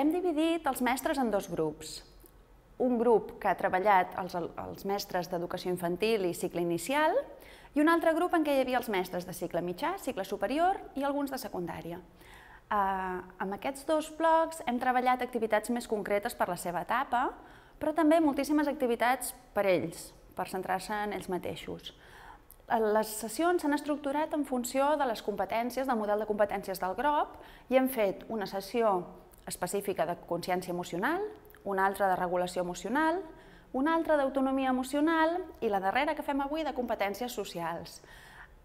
Hem dividit els mestres en dos grups. Un grup que ha treballat els, els mestres d'educació infantil i cicle inicial i un altre grup en què hi havia els mestres de cicle mitjà, cicle superior i alguns de secundària. Eh, amb aquests dos blocs hem treballat activitats més concretes per la seva etapa, però també moltíssimes activitats per ells, per centrar-se en ells mateixos. Les sessions s'han estructurat en funció de les competències, del model de competències del GROP, i hem fet una sessió específica de consciència emocional, una altra de regulació emocional, una altra d'autonomia emocional i la darrera que fem avui de competències socials.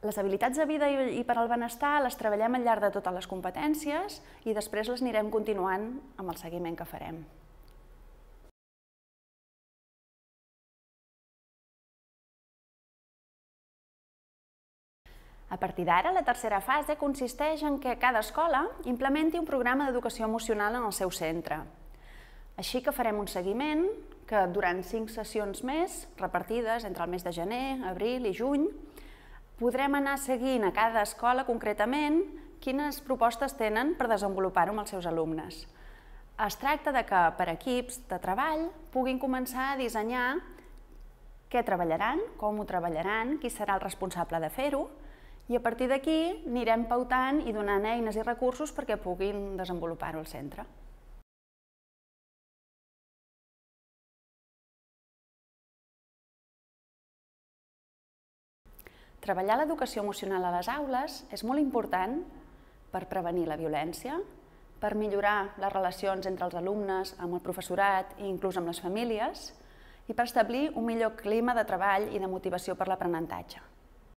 Les habilitats de vida i per al benestar les treballem al llarg de totes les competències i després les anirem continuant amb el seguiment que farem. A partir d'ara, la tercera fase consisteix en que cada escola implementi un programa d'educació emocional en el seu centre. Així que farem un seguiment que durant cinc sessions més, repartides entre el mes de gener, abril i juny, podrem anar seguint a cada escola concretament quines propostes tenen per desenvolupar-ho amb els seus alumnes. Es tracta de que per equips de treball puguin començar a dissenyar què treballaran, com ho treballaran, qui serà el responsable de fer-ho, i a partir d'aquí anirem pautant i donant eines i recursos perquè puguin desenvolupar-ho al centre. Treballar l'educació emocional a les aules és molt important per prevenir la violència, per millorar les relacions entre els alumnes, amb el professorat i inclús amb les famílies, i per establir un millor clima de treball i de motivació per l'aprenentatge.